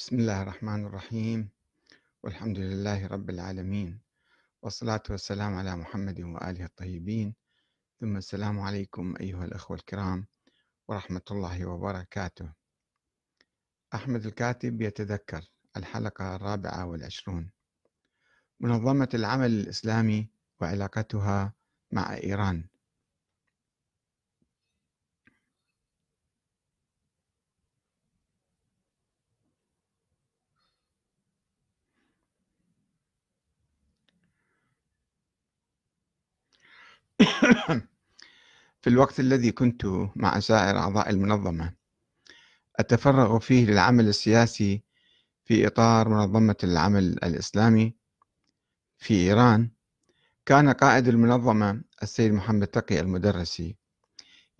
بسم الله الرحمن الرحيم والحمد لله رب العالمين والصلاة والسلام على محمد وآله الطيبين ثم السلام عليكم أيها الأخوة الكرام ورحمة الله وبركاته أحمد الكاتب يتذكر الحلقة الرابعة والعشرون منظمة العمل الإسلامي وعلاقتها مع إيران في الوقت الذي كنت مع سائر أعضاء المنظمة أتفرغ فيه للعمل السياسي في إطار منظمة العمل الإسلامي في إيران كان قائد المنظمة السيد محمد تقي المدرسي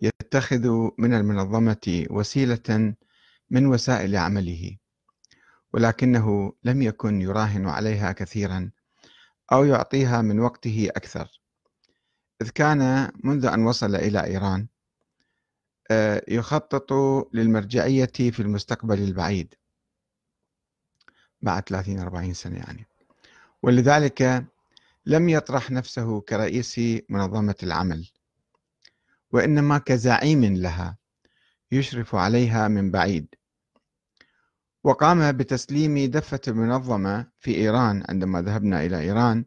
يتخذ من المنظمة وسيلة من وسائل عمله ولكنه لم يكن يراهن عليها كثيرا أو يعطيها من وقته أكثر إذ كان منذ أن وصل إلى إيران آه، يخطط للمرجعية في المستقبل البعيد بعد 30 40 سنة يعني ولذلك لم يطرح نفسه كرئيس منظمة العمل وإنما كزعيم لها يشرف عليها من بعيد وقام بتسليم دفة المنظمة في إيران عندما ذهبنا إلى إيران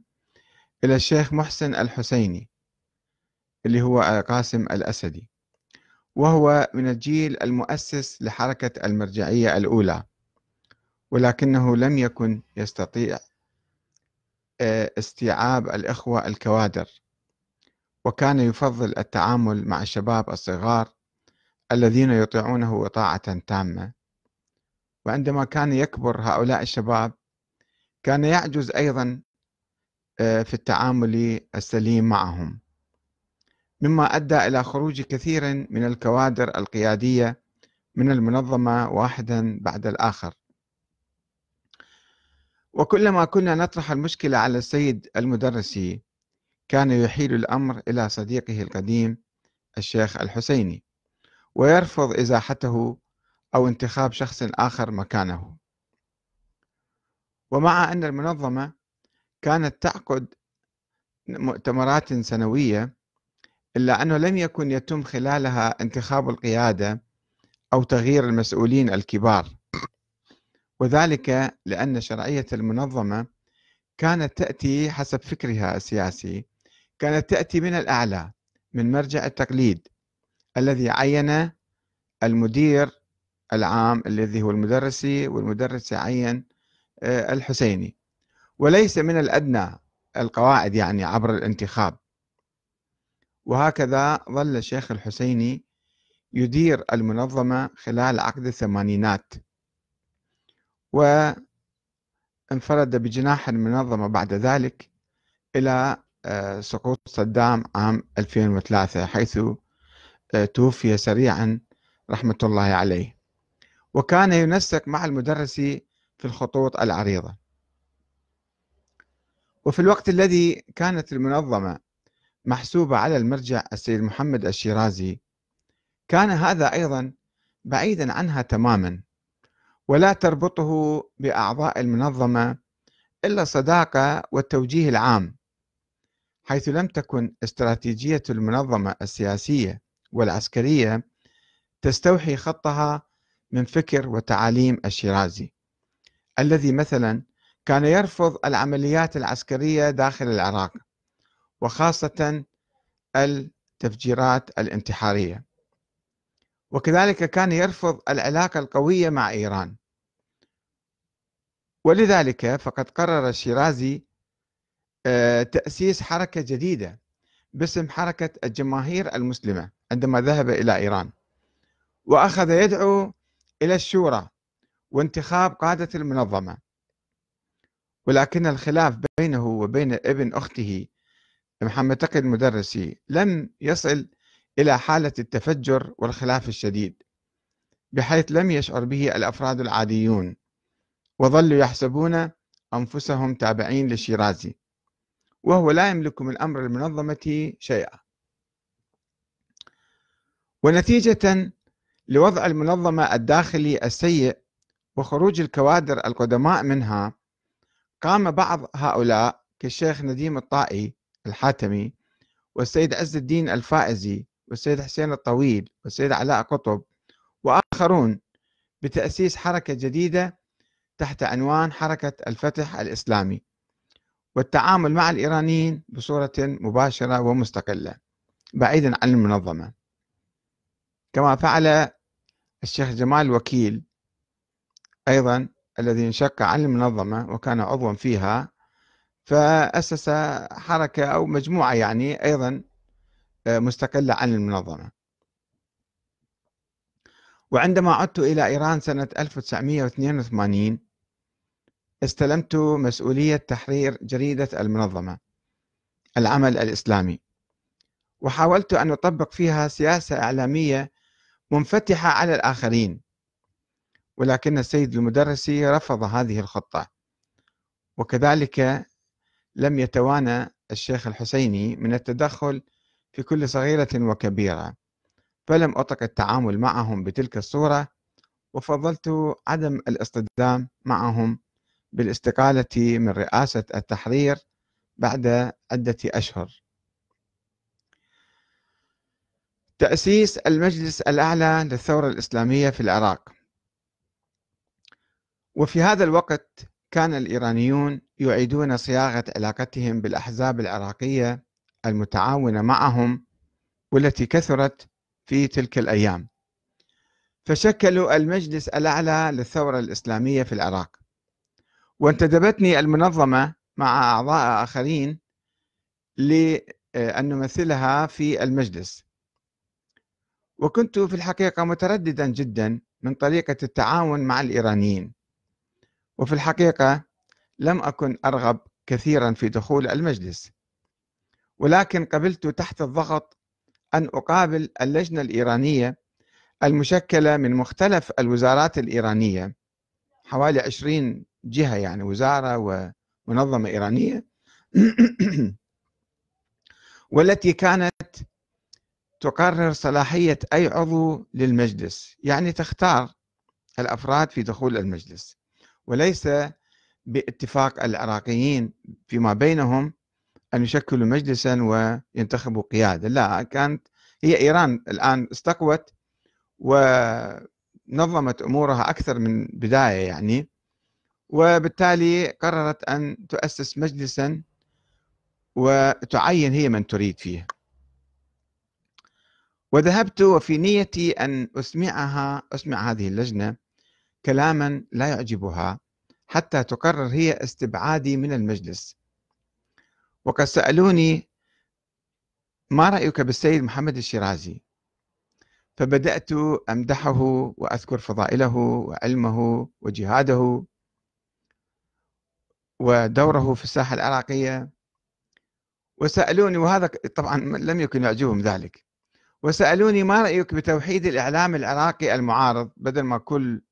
إلى الشيخ محسن الحسيني اللي هو قاسم الأسدي وهو من الجيل المؤسس لحركة المرجعية الأولى ولكنه لم يكن يستطيع آه، استيعاب الإخوة الكوادر وكان يفضل التعامل مع الشباب الصغار الذين يطيعونه إطاعة تامة وعندما كان يكبر هؤلاء الشباب كان يعجز أيضا آه، في التعامل السليم معهم مما أدى إلى خروج كثير من الكوادر القيادية من المنظمة واحدا بعد الآخر وكلما كنا نطرح المشكلة على السيد المدرسي كان يحيل الأمر إلى صديقه القديم الشيخ الحسيني ويرفض إزاحته أو انتخاب شخص آخر مكانه ومع أن المنظمة كانت تعقد مؤتمرات سنوية إلا أنه لم يكن يتم خلالها انتخاب القيادة أو تغيير المسؤولين الكبار وذلك لأن شرعية المنظمة كانت تأتي حسب فكرها السياسي كانت تأتي من الأعلى من مرجع التقليد الذي عين المدير العام الذي هو المدرسي والمدرس عين آه، الحسيني وليس من الأدنى القواعد يعني عبر الانتخاب وهكذا ظل الشيخ الحسيني يدير المنظمة خلال عقد الثمانينات وانفرد بجناح المنظمة بعد ذلك إلى آه، سقوط صدام عام 2003 حيث آه، توفي سريعا رحمة الله عليه وكان ينسق مع المدرس في الخطوط العريضة وفي الوقت الذي كانت المنظمة محسوبة على المرجع السيد محمد الشيرازي كان هذا أيضا بعيدا عنها تماما ولا تربطه بأعضاء المنظمة إلا الصداقة والتوجيه العام حيث لم تكن استراتيجية المنظمة السياسية والعسكرية تستوحي خطها من فكر وتعاليم الشيرازي الذي مثلا كان يرفض العمليات العسكرية داخل العراق وخاصة التفجيرات الانتحارية وكذلك كان يرفض العلاقة القوية مع إيران ولذلك فقد قرر الشيرازي آه، تأسيس حركة جديدة باسم حركة الجماهير المسلمة عندما ذهب إلى إيران وأخذ يدعو إلى الشورى وانتخاب قادة المنظمة ولكن الخلاف بينه وبين ابن أخته محمد تقي المدرسي لم يصل إلى حالة التفجر والخلاف الشديد بحيث لم يشعر به الأفراد العاديون وظلوا يحسبون أنفسهم تابعين للشيرازي وهو لا يملك من أمر المنظمة شيئا ونتيجة لوضع المنظمة الداخلي السيء وخروج الكوادر القدماء منها قام بعض هؤلاء كالشيخ نديم الطائي الحاتمي والسيد عز الدين الفائزي والسيد حسين الطويل والسيد علاء قطب وآخرون بتأسيس حركة جديدة تحت عنوان حركة الفتح الإسلامي والتعامل مع الإيرانيين بصورة مباشرة ومستقلة بعيدا عن المنظمة كما فعل الشيخ جمال وكيل أيضا الذي انشق عن المنظمة وكان عضوا فيها فأسس حركة أو مجموعة يعني أيضا آه، مستقلة عن المنظمة وعندما عدت إلى إيران سنة 1982 استلمت مسؤولية تحرير جريدة المنظمة العمل الإسلامي وحاولت أن أطبق فيها سياسة إعلامية منفتحة على الآخرين ولكن السيد المدرسي رفض هذه الخطة وكذلك لم يتوانى الشيخ الحسيني من التدخل في كل صغيرة وكبيرة فلم أطق التعامل معهم بتلك الصورة وفضلت عدم الاصطدام معهم بالاستقالة من رئاسة التحرير بعد عدة أشهر تأسيس المجلس الأعلى للثورة الإسلامية في العراق وفي هذا الوقت كان الإيرانيون يعيدون صياغة علاقتهم بالأحزاب العراقية المتعاونة معهم والتي كثرت في تلك الأيام فشكلوا المجلس الأعلى للثورة الإسلامية في العراق وانتدبتني المنظمة مع أعضاء آخرين لأن نمثلها في المجلس وكنت في الحقيقة مترددا جدا من طريقة التعاون مع الإيرانيين وفي الحقيقة لم أكن أرغب كثيرا في دخول المجلس ولكن قبلت تحت الضغط أن أقابل اللجنة الإيرانية المشكلة من مختلف الوزارات الإيرانية حوالي 20 جهة يعني وزارة ومنظمة إيرانية والتي كانت تقرر صلاحية أي عضو للمجلس يعني تختار الأفراد في دخول المجلس وليس باتفاق العراقيين فيما بينهم أن يشكلوا مجلسا وينتخبوا قيادة لا كانت هي إيران الآن استقوت ونظمت أمورها أكثر من بداية يعني وبالتالي قررت أن تؤسس مجلسا وتعين هي من تريد فيه وذهبت وفي نيتي أن أسمعها أسمع هذه اللجنة كلاما لا يعجبها حتى تقرر هي استبعادي من المجلس وقد سألوني ما رأيك بالسيد محمد الشيرازي فبدأت أمدحه وأذكر فضائله وعلمه وجهاده ودوره في الساحة العراقية وسألوني وهذا طبعا لم يكن يعجبهم ذلك وسألوني ما رأيك بتوحيد الإعلام العراقي المعارض بدل ما كل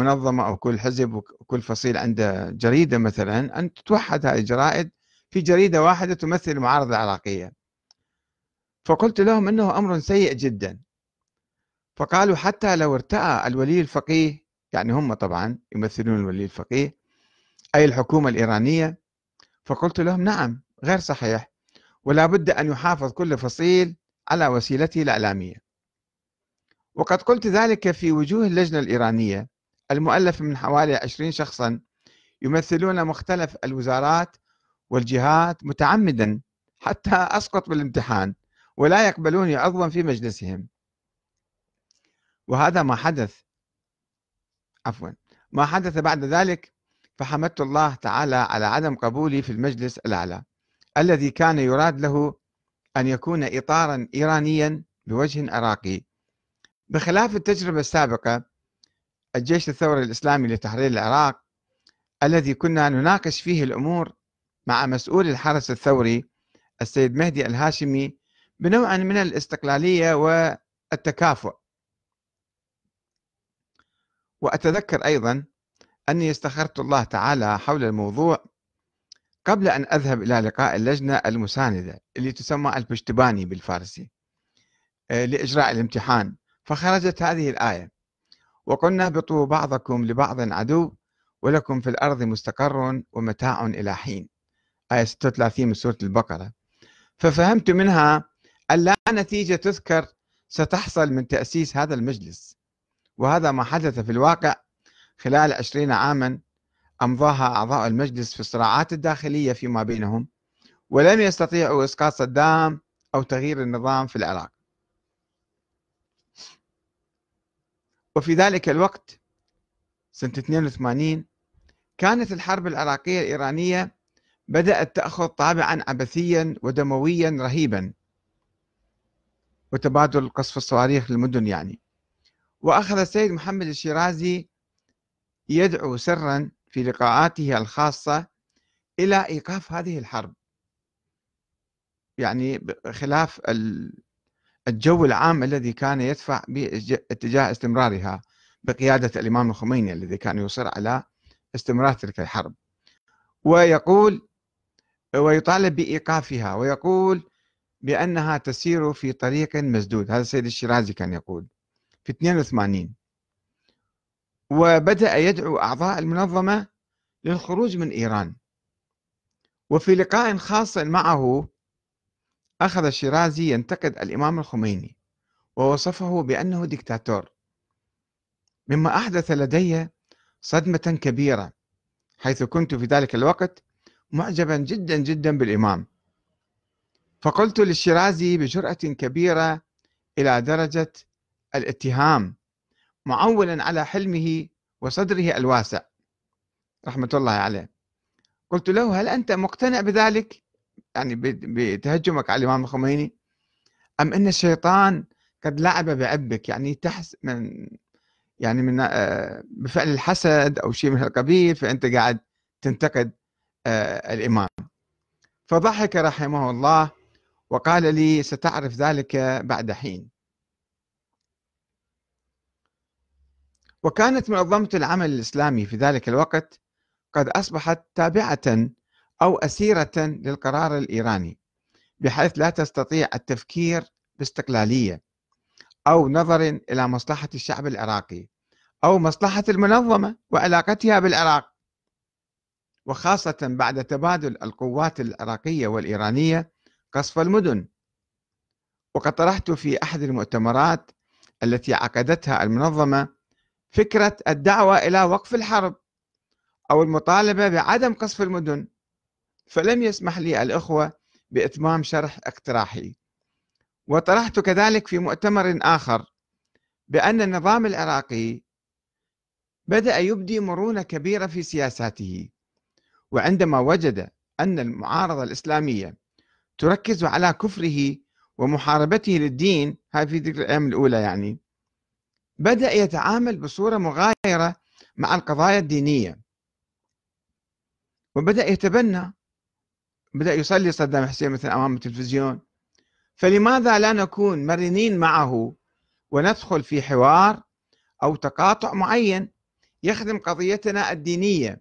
منظمة أو كل حزب وكل فصيل عنده جريدة مثلا أن تتوحد هذه الجرائد في جريدة واحدة تمثل المعارضة العراقية فقلت لهم أنه أمر سيء جدا فقالوا حتى لو ارتأى الولي الفقيه يعني هم طبعا يمثلون الولي الفقيه أي الحكومة الإيرانية فقلت لهم نعم غير صحيح ولا بد أن يحافظ كل فصيل على وسيلته الإعلامية وقد قلت ذلك في وجوه اللجنة الإيرانية المؤلف من حوالي 20 شخصا يمثلون مختلف الوزارات والجهات متعمدا حتى أسقط بالامتحان ولا يقبلوني عضوا في مجلسهم وهذا ما حدث عفوا ما حدث بعد ذلك فحمدت الله تعالى على عدم قبولي في المجلس الأعلى الذي كان يراد له أن يكون إطارا إيرانيا بوجه عراقي بخلاف التجربة السابقة الجيش الثوري الإسلامي لتحرير العراق الذي كنا نناقش فيه الأمور مع مسؤول الحرس الثوري السيد مهدي الهاشمي بنوع من الاستقلالية والتكافؤ وأتذكر أيضا أني استخرت الله تعالى حول الموضوع قبل أن أذهب إلى لقاء اللجنة المساندة اللي تسمى البشتباني بالفارسي آه، لإجراء الامتحان فخرجت هذه الآية وقلنا اهبطوا بعضكم لبعض عدو ولكم في الأرض مستقر ومتاع إلى حين آية 36 من سورة البقرة ففهمت منها أن لا نتيجة تذكر ستحصل من تأسيس هذا المجلس وهذا ما حدث في الواقع خلال عشرين عاما أمضاها أعضاء المجلس في الصراعات الداخلية فيما بينهم ولم يستطيعوا إسقاط صدام أو تغيير النظام في العراق وفي ذلك الوقت سنة 82 كانت الحرب العراقية الإيرانية بدأت تأخذ طابعا عبثيا ودمويا رهيبا وتبادل قصف الصواريخ للمدن يعني وأخذ السيد محمد الشيرازي يدعو سرا في لقاءاته الخاصة إلى إيقاف هذه الحرب يعني خلاف الجو العام الذي كان يدفع باتجاه استمرارها بقيادة الإمام الخميني الذي كان يصر على استمرار تلك الحرب ويقول ويطالب بإيقافها ويقول بأنها تسير في طريق مسدود هذا السيد الشيرازي كان يقول في 82 وبدأ يدعو أعضاء المنظمة للخروج من إيران وفي لقاء خاص معه أخذ الشيرازي ينتقد الإمام الخميني ووصفه بأنه دكتاتور مما أحدث لدي صدمة كبيرة حيث كنت في ذلك الوقت معجبا جدا جدا بالإمام فقلت للشيرازي بجرأة كبيرة إلى درجة الاتهام معولا على حلمه وصدره الواسع رحمة الله عليه قلت له هل أنت مقتنع بذلك؟ يعني بتهجمك على الإمام الخميني أم أن الشيطان قد لعب بعبك يعني تحس من يعني من آه، بفعل الحسد أو شيء من هالقبيل فأنت قاعد تنتقد آه، الإمام فضحك رحمه الله وقال لي ستعرف ذلك بعد حين وكانت منظمة العمل الإسلامي في ذلك الوقت قد أصبحت تابعة أو أسيرة للقرار الإيراني بحيث لا تستطيع التفكير باستقلالية أو نظر إلى مصلحة الشعب العراقي أو مصلحة المنظمة وعلاقتها بالعراق وخاصة بعد تبادل القوات العراقية والإيرانية قصف المدن وقد طرحت في أحد المؤتمرات التي عقدتها المنظمة فكرة الدعوة إلى وقف الحرب أو المطالبة بعدم قصف المدن فلم يسمح لي الأخوة بإتمام شرح اقتراحي وطرحت كذلك في مؤتمر آخر بأن النظام العراقي بدأ يبدي مرونة كبيرة في سياساته وعندما وجد أن المعارضة الإسلامية تركز على كفره ومحاربته للدين هاي في تلك الأيام الأولى يعني بدأ يتعامل بصورة مغايرة مع القضايا الدينية وبدأ يتبنى بدأ يصلي صدام حسين مثلا أمام التلفزيون فلماذا لا نكون مرنين معه وندخل في حوار أو تقاطع معين يخدم قضيتنا الدينية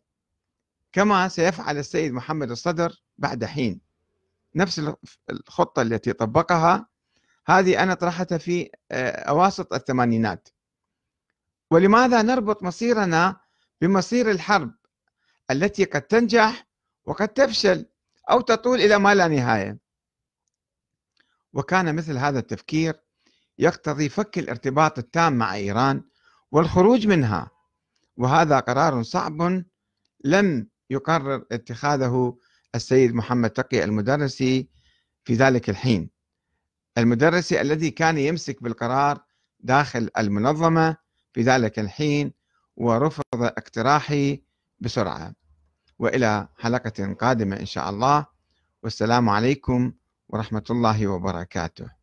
كما سيفعل السيد محمد الصدر بعد حين نفس الخطة التي طبقها هذه أنا طرحتها في آه، أواسط الثمانينات ولماذا نربط مصيرنا بمصير الحرب التي قد تنجح وقد تفشل أو تطول إلى ما لا نهاية وكان مثل هذا التفكير يقتضي فك الارتباط التام مع إيران والخروج منها وهذا قرار صعب لم يقرر اتخاذه السيد محمد تقي المدرسي في ذلك الحين المدرسي الذي كان يمسك بالقرار داخل المنظمة في ذلك الحين ورفض اقتراحي بسرعة والى حلقه قادمه ان شاء الله والسلام عليكم ورحمه الله وبركاته